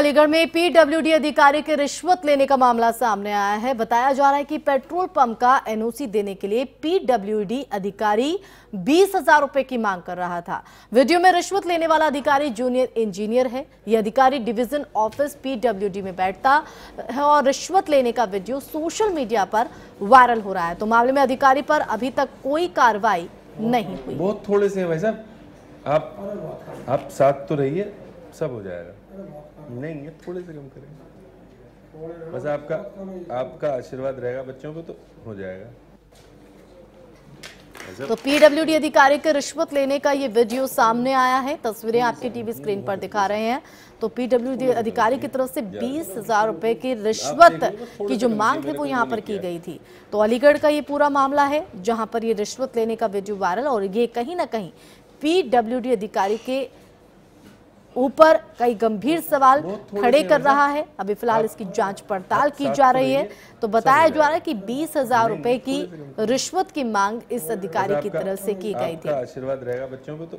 अलीगढ़ में पीडब्ल्यूडी अधिकारी के रिश्वत लेने का मामला सामने आया है बताया जा रहा है कि पेट्रोल पंप का एनओसी देने के लिए पीडब्ल्यूडी अधिकारी बीस हजार रुपए की मांग कर रहा था वीडियो में रिश्वत लेने वाला अधिकारी जूनियर इंजीनियर है यह अधिकारी डिवीजन ऑफिस पीडब्ल्यूडी में बैठता है और रिश्वत लेने का वीडियो सोशल मीडिया पर वायरल हो रहा है तो मामले में अधिकारी पर अभी तक कोई कार्रवाई नहीं हुई बहुत थोड़े से भाई साहब आप आप साथ तो रहिए सब हो जाएगा नहीं है थोड़े से कम करें बस आपका आपका आशीर्वाद रहेगा बच्चों को तो हो जाएगा तो पीडब्ल्यूडी अधिकारी के रिश्वत लेने का ये वीडियो सामने आया है तस्वीरें आपके टीवी स्क्रीन पर दिखा रहे हैं तो पीडब्ल्यूडी अधिकारी की तरफ से बीस हजार रुपए की रिश्वत की जो मांग है वो यहाँ तो पर की गई थी तो अलीगढ़ का ये पूरा मामला है जहाँ पर ये रिश्वत लेने का वीडियो वायरल और ये कहीं ना कहीं पीडब्ल्यूडी अधिकारी के ऊपर कई गंभीर सवाल खड़े कर रहा है अभी फिलहाल इसकी जांच पड़ताल की जा रही है तो बताया जा रहा है कि बीस हजार रुपए की रिश्वत की मांग इस अधिकारी की तरफ से की गई थी आशीर्वाद रहेगा बच्चों को तो